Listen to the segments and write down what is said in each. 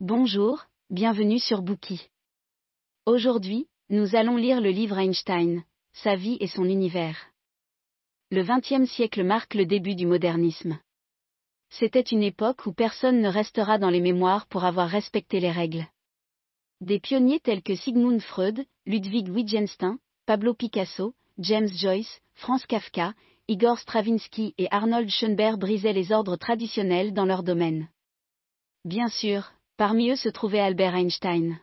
Bonjour, bienvenue sur Bookie. Aujourd'hui, nous allons lire le livre Einstein, Sa vie et son univers. Le XXe siècle marque le début du modernisme. C'était une époque où personne ne restera dans les mémoires pour avoir respecté les règles. Des pionniers tels que Sigmund Freud, Ludwig Wittgenstein, Pablo Picasso, James Joyce, Franz Kafka, Igor Stravinsky et Arnold Schoenberg brisaient les ordres traditionnels dans leur domaine. Bien sûr, Parmi eux se trouvait Albert Einstein.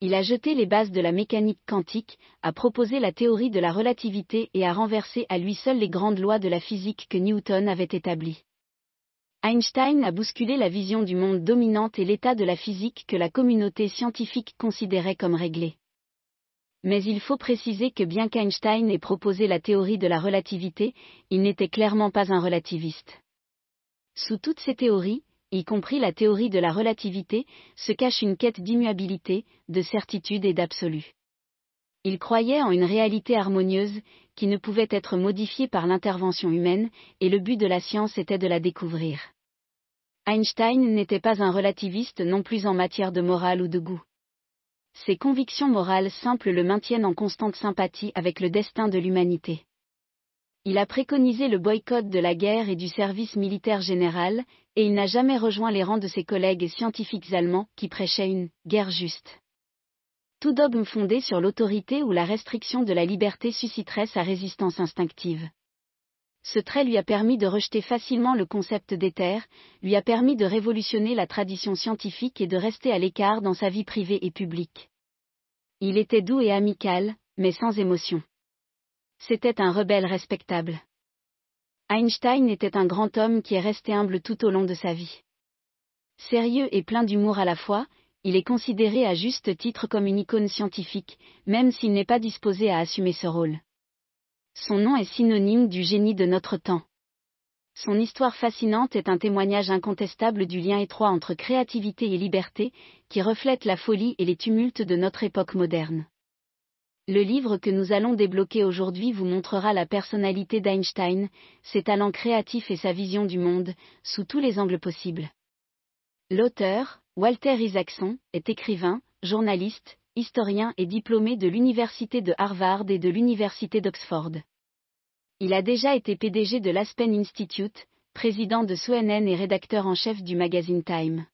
Il a jeté les bases de la mécanique quantique, a proposé la théorie de la relativité et a renversé à lui seul les grandes lois de la physique que Newton avait établies. Einstein a bousculé la vision du monde dominante et l'état de la physique que la communauté scientifique considérait comme réglé. Mais il faut préciser que bien qu'Einstein ait proposé la théorie de la relativité, il n'était clairement pas un relativiste. Sous toutes ces théories, y compris la théorie de la relativité, se cache une quête d'immuabilité, de certitude et d'absolu. Il croyait en une réalité harmonieuse, qui ne pouvait être modifiée par l'intervention humaine, et le but de la science était de la découvrir. Einstein n'était pas un relativiste non plus en matière de morale ou de goût. Ses convictions morales simples le maintiennent en constante sympathie avec le destin de l'humanité. Il a préconisé le boycott de la guerre et du service militaire général, et il n'a jamais rejoint les rangs de ses collègues et scientifiques allemands qui prêchaient une guerre juste. Tout dogme fondé sur l'autorité ou la restriction de la liberté susciterait sa résistance instinctive. Ce trait lui a permis de rejeter facilement le concept d'éther, lui a permis de révolutionner la tradition scientifique et de rester à l'écart dans sa vie privée et publique. Il était doux et amical, mais sans émotion. C'était un rebelle respectable. Einstein était un grand homme qui est resté humble tout au long de sa vie. Sérieux et plein d'humour à la fois, il est considéré à juste titre comme une icône scientifique, même s'il n'est pas disposé à assumer ce rôle. Son nom est synonyme du génie de notre temps. Son histoire fascinante est un témoignage incontestable du lien étroit entre créativité et liberté, qui reflète la folie et les tumultes de notre époque moderne. Le livre que nous allons débloquer aujourd'hui vous montrera la personnalité d'Einstein, ses talents créatifs et sa vision du monde, sous tous les angles possibles. L'auteur, Walter Isaacson, est écrivain, journaliste, historien et diplômé de l'Université de Harvard et de l'Université d'Oxford. Il a déjà été PDG de l'Aspen Institute, président de CNN et rédacteur en chef du magazine Time.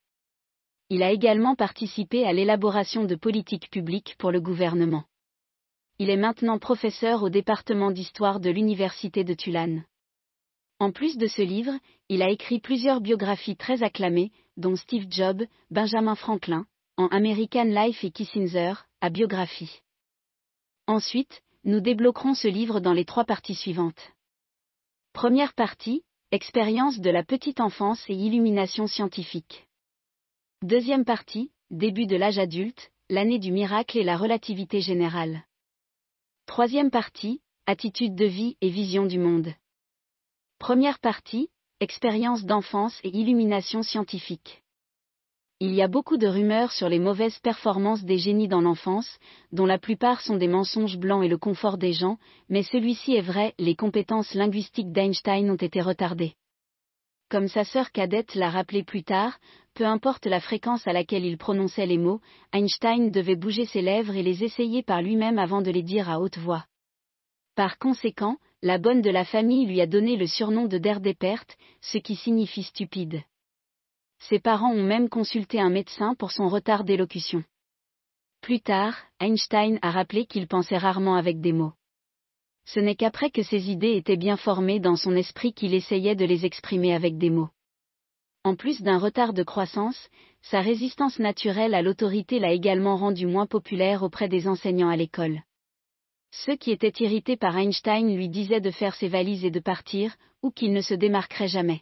Il a également participé à l'élaboration de politiques publiques pour le gouvernement il est maintenant professeur au département d'histoire de l'Université de Tulane. En plus de ce livre, il a écrit plusieurs biographies très acclamées, dont Steve Jobs, Benjamin Franklin, en American Life et Kissinger, à biographie. Ensuite, nous débloquerons ce livre dans les trois parties suivantes. Première partie, Expérience de la petite enfance et illumination scientifique. Deuxième partie, Début de l'âge adulte, l'année du miracle et la relativité générale. Troisième partie, attitude de vie et vision du monde. Première partie, expérience d'enfance et illumination scientifique. Il y a beaucoup de rumeurs sur les mauvaises performances des génies dans l'enfance, dont la plupart sont des mensonges blancs et le confort des gens, mais celui-ci est vrai, les compétences linguistiques d'Einstein ont été retardées comme sa sœur cadette l'a rappelé plus tard, peu importe la fréquence à laquelle il prononçait les mots, Einstein devait bouger ses lèvres et les essayer par lui-même avant de les dire à haute voix. Par conséquent, la bonne de la famille lui a donné le surnom de Der Derdéperte, ce qui signifie stupide. Ses parents ont même consulté un médecin pour son retard d'élocution. Plus tard, Einstein a rappelé qu'il pensait rarement avec des mots ce n'est qu'après que ses idées étaient bien formées dans son esprit qu'il essayait de les exprimer avec des mots. En plus d'un retard de croissance, sa résistance naturelle à l'autorité l'a également rendu moins populaire auprès des enseignants à l'école. Ceux qui étaient irrités par Einstein lui disaient de faire ses valises et de partir, ou qu'il ne se démarquerait jamais.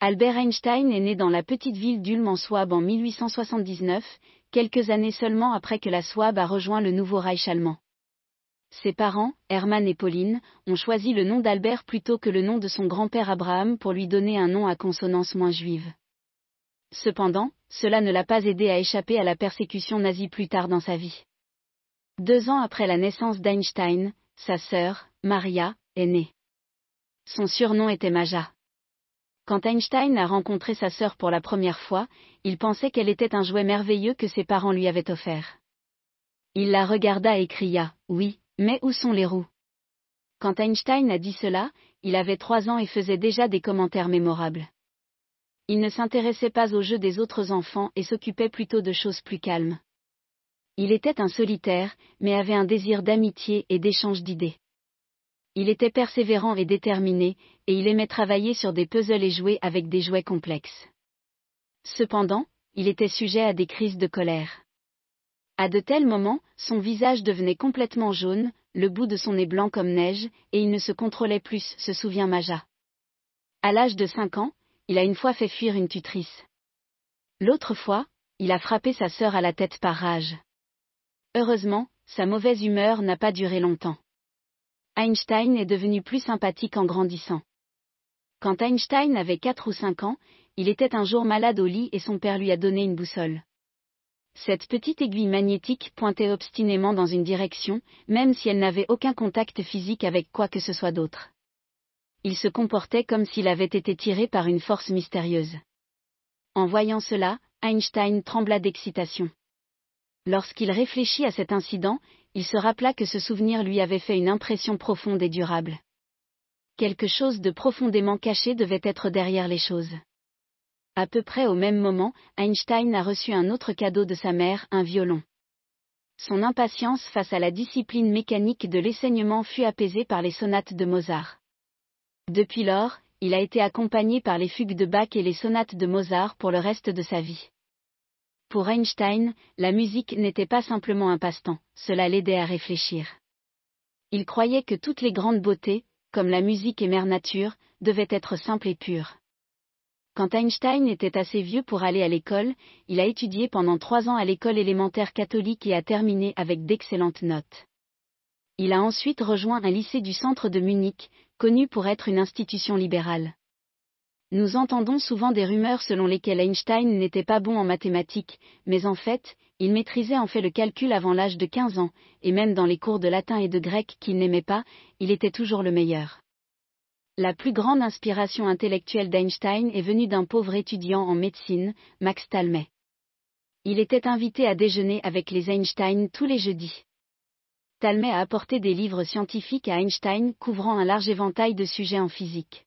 Albert Einstein est né dans la petite ville d'Ulm en Souabe en 1879, quelques années seulement après que la Souabe a rejoint le nouveau Reich allemand. Ses parents, Herman et Pauline, ont choisi le nom d'Albert plutôt que le nom de son grand-père Abraham pour lui donner un nom à consonance moins juive. Cependant, cela ne l'a pas aidé à échapper à la persécution nazie plus tard dans sa vie. Deux ans après la naissance d'Einstein, sa sœur, Maria, est née. Son surnom était Maja. Quand Einstein a rencontré sa sœur pour la première fois, il pensait qu'elle était un jouet merveilleux que ses parents lui avaient offert. Il la regarda et cria ⁇ Oui, mais où sont les roues Quand Einstein a dit cela, il avait trois ans et faisait déjà des commentaires mémorables. Il ne s'intéressait pas aux jeux des autres enfants et s'occupait plutôt de choses plus calmes. Il était un solitaire, mais avait un désir d'amitié et d'échange d'idées. Il était persévérant et déterminé, et il aimait travailler sur des puzzles et jouer avec des jouets complexes. Cependant, il était sujet à des crises de colère. À de tels moments, son visage devenait complètement jaune, le bout de son nez blanc comme neige, et il ne se contrôlait plus, se souvient Maja. À l'âge de cinq ans, il a une fois fait fuir une tutrice. L'autre fois, il a frappé sa sœur à la tête par rage. Heureusement, sa mauvaise humeur n'a pas duré longtemps. Einstein est devenu plus sympathique en grandissant. Quand Einstein avait quatre ou cinq ans, il était un jour malade au lit et son père lui a donné une boussole cette petite aiguille magnétique pointait obstinément dans une direction, même si elle n'avait aucun contact physique avec quoi que ce soit d'autre. Il se comportait comme s'il avait été tiré par une force mystérieuse. En voyant cela, Einstein trembla d'excitation. Lorsqu'il réfléchit à cet incident, il se rappela que ce souvenir lui avait fait une impression profonde et durable. Quelque chose de profondément caché devait être derrière les choses. À peu près au même moment, Einstein a reçu un autre cadeau de sa mère, un violon. Son impatience face à la discipline mécanique de l'essaignement fut apaisée par les sonates de Mozart. Depuis lors, il a été accompagné par les fugues de Bach et les sonates de Mozart pour le reste de sa vie. Pour Einstein, la musique n'était pas simplement un passe-temps, cela l'aidait à réfléchir. Il croyait que toutes les grandes beautés, comme la musique et mère nature, devaient être simples et pures. Quand Einstein était assez vieux pour aller à l'école, il a étudié pendant trois ans à l'école élémentaire catholique et a terminé avec d'excellentes notes. Il a ensuite rejoint un lycée du centre de Munich, connu pour être une institution libérale. Nous entendons souvent des rumeurs selon lesquelles Einstein n'était pas bon en mathématiques, mais en fait, il maîtrisait en fait le calcul avant l'âge de 15 ans, et même dans les cours de latin et de grec qu'il n'aimait pas, il était toujours le meilleur. La plus grande inspiration intellectuelle d'Einstein est venue d'un pauvre étudiant en médecine, Max Talmay. Il était invité à déjeuner avec les Einstein tous les jeudis. Talmay a apporté des livres scientifiques à Einstein couvrant un large éventail de sujets en physique.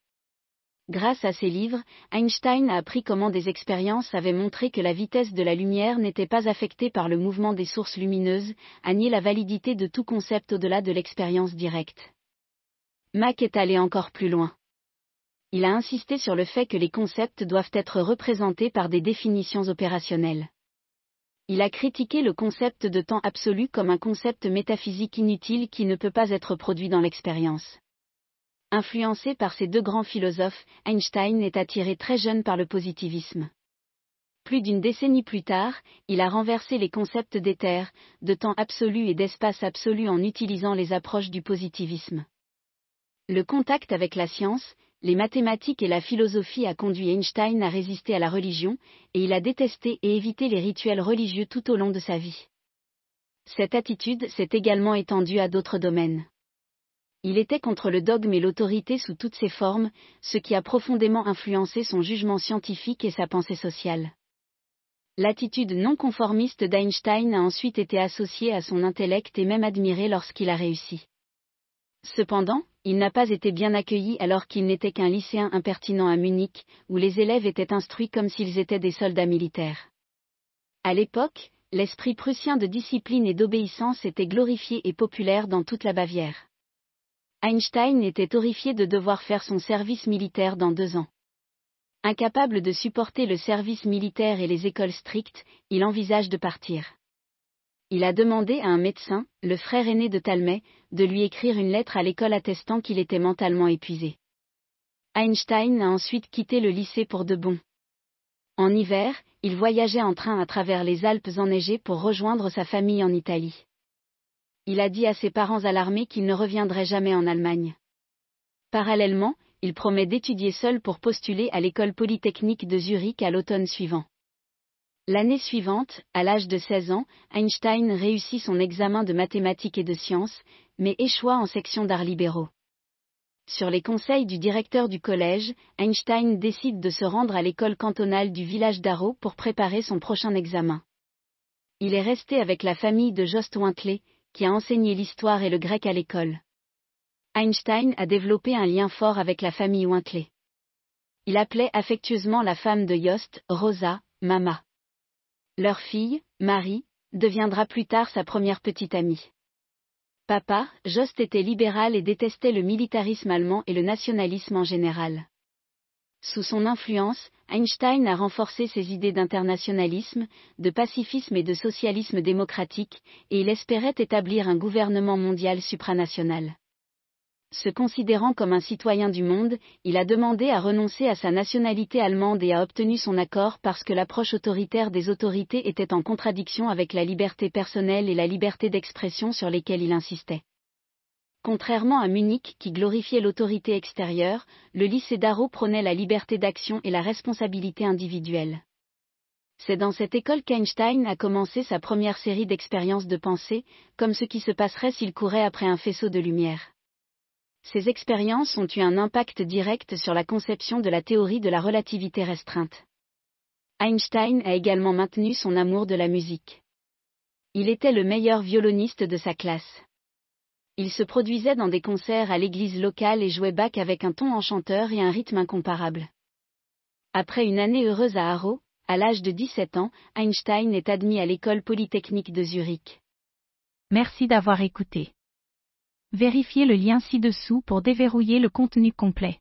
Grâce à ces livres, Einstein a appris comment des expériences avaient montré que la vitesse de la lumière n'était pas affectée par le mouvement des sources lumineuses, à nier la validité de tout concept au-delà de l'expérience directe. Mac est allé encore plus loin. Il a insisté sur le fait que les concepts doivent être représentés par des définitions opérationnelles. Il a critiqué le concept de temps absolu comme un concept métaphysique inutile qui ne peut pas être produit dans l'expérience. Influencé par ces deux grands philosophes, Einstein est attiré très jeune par le positivisme. Plus d'une décennie plus tard, il a renversé les concepts d'éther, de temps absolu et d'espace absolu en utilisant les approches du positivisme. Le contact avec la science, les mathématiques et la philosophie a conduit Einstein à résister à la religion, et il a détesté et évité les rituels religieux tout au long de sa vie. Cette attitude s'est également étendue à d'autres domaines. Il était contre le dogme et l'autorité sous toutes ses formes, ce qui a profondément influencé son jugement scientifique et sa pensée sociale. L'attitude non conformiste d'Einstein a ensuite été associée à son intellect et même admirée lorsqu'il a réussi. Cependant, il n'a pas été bien accueilli alors qu'il n'était qu'un lycéen impertinent à Munich, où les élèves étaient instruits comme s'ils étaient des soldats militaires. À l'époque, l'esprit prussien de discipline et d'obéissance était glorifié et populaire dans toute la Bavière. Einstein était horrifié de devoir faire son service militaire dans deux ans. Incapable de supporter le service militaire et les écoles strictes, il envisage de partir il a demandé à un médecin, le frère aîné de Talmay, de lui écrire une lettre à l'école attestant qu'il était mentalement épuisé. Einstein a ensuite quitté le lycée pour de bon. En hiver, il voyageait en train à travers les Alpes enneigées pour rejoindre sa famille en Italie. Il a dit à ses parents alarmés qu'il ne reviendrait jamais en Allemagne. Parallèlement, il promet d'étudier seul pour postuler à l'école polytechnique de Zurich à l'automne suivant. L'année suivante, à l'âge de 16 ans, Einstein réussit son examen de mathématiques et de sciences, mais échoua en section d'arts libéraux. Sur les conseils du directeur du collège, Einstein décide de se rendre à l'école cantonale du village d'Arrault pour préparer son prochain examen. Il est resté avec la famille de Jost Wintley, qui a enseigné l'histoire et le grec à l'école. Einstein a développé un lien fort avec la famille Wintley. Il appelait affectueusement la femme de Jost, Rosa, Mama. Leur fille, Marie, deviendra plus tard sa première petite amie. Papa, Jost était libéral et détestait le militarisme allemand et le nationalisme en général. Sous son influence, Einstein a renforcé ses idées d'internationalisme, de pacifisme et de socialisme démocratique, et il espérait établir un gouvernement mondial supranational se considérant comme un citoyen du monde, il a demandé à renoncer à sa nationalité allemande et a obtenu son accord parce que l'approche autoritaire des autorités était en contradiction avec la liberté personnelle et la liberté d'expression sur lesquelles il insistait. Contrairement à Munich qui glorifiait l'autorité extérieure, le lycée d'Aro prônait la liberté d'action et la responsabilité individuelle. C'est dans cette école qu'Einstein a commencé sa première série d'expériences de pensée, comme ce qui se passerait s'il courait après un faisceau de lumière. Ces expériences ont eu un impact direct sur la conception de la théorie de la relativité restreinte. Einstein a également maintenu son amour de la musique. Il était le meilleur violoniste de sa classe. Il se produisait dans des concerts à l'église locale et jouait Bach avec un ton enchanteur et un rythme incomparable. Après une année heureuse à Harrow, à l'âge de 17 ans, Einstein est admis à l'école polytechnique de Zurich. Merci d'avoir écouté. Vérifiez le lien ci-dessous pour déverrouiller le contenu complet.